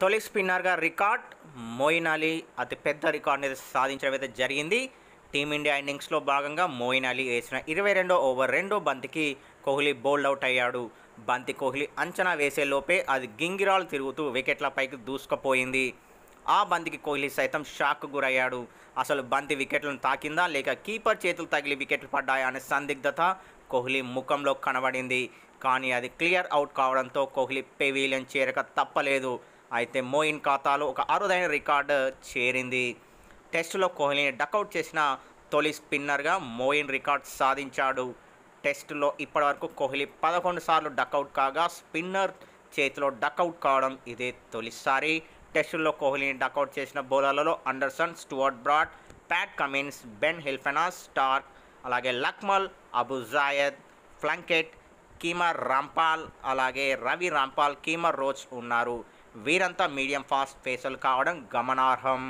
తొలి స్పిన్నర్గా record Moeen Ali అతిపెద్ద రికార్డ్ని సాధించడం అయితే జరిగింది టీమిండియా ఇన్నింగ్స్లో భాగంగా మోయిన్ అలీ వేసిన ఇరవై రెండో ఓవర్ రెండో బంతికి కోహ్లీ బౌల్డ్ అవుట్ అయ్యాడు బంతి కోహ్లీ అంచనా వేసే లోపే అది గింగిరాలు తిరుగుతూ వికెట్లపైకి దూసుకుపోయింది ఆ బంతికి కోహ్లీ సైతం షాక్ గురయ్యాడు అసలు బంతి వికెట్లను తాకిందా లేక కీపర్ చేతులు తగిలి వికెట్లు పడ్డాయా అనే సందిగ్ధత కోహ్లీ ముఖంలో కనబడింది కానీ అది క్లియర్ అవుట్ కావడంతో కోహ్లీ పెవీలియన్ చేరక తప్పలేదు అయితే మోయిన్ ఖాతాలో ఒక అరుదైన రికార్డు చేరింది టెస్టులో కోహ్లీని డకౌట్ చేసిన తొలి స్పిన్నర్గా మోయిన్ రికార్డ్ సాధించాడు టెస్టులో ఇప్పటివరకు కోహ్లీ పదకొండు సార్లు డకౌట్ కాగా స్పిన్నర్ చేతిలో డకౌట్ కావడం ఇదే తొలిసారి టెస్టుల్లో కోహ్లీని డకౌట్ చేసిన బౌలర్లలో Anderson Stuart Broad Pat Cummins Ben Hilfenhaus Starc అలాగే Lakmal Abu Jayed Plunkett Kemar Rampaul అలాగే రవి రాంపాల్ కీమర్ రోజ్ ఉన్నారు వీరంతా మీడియం ఫాస్ట్ ఫేసులు కావడం గమనార్హం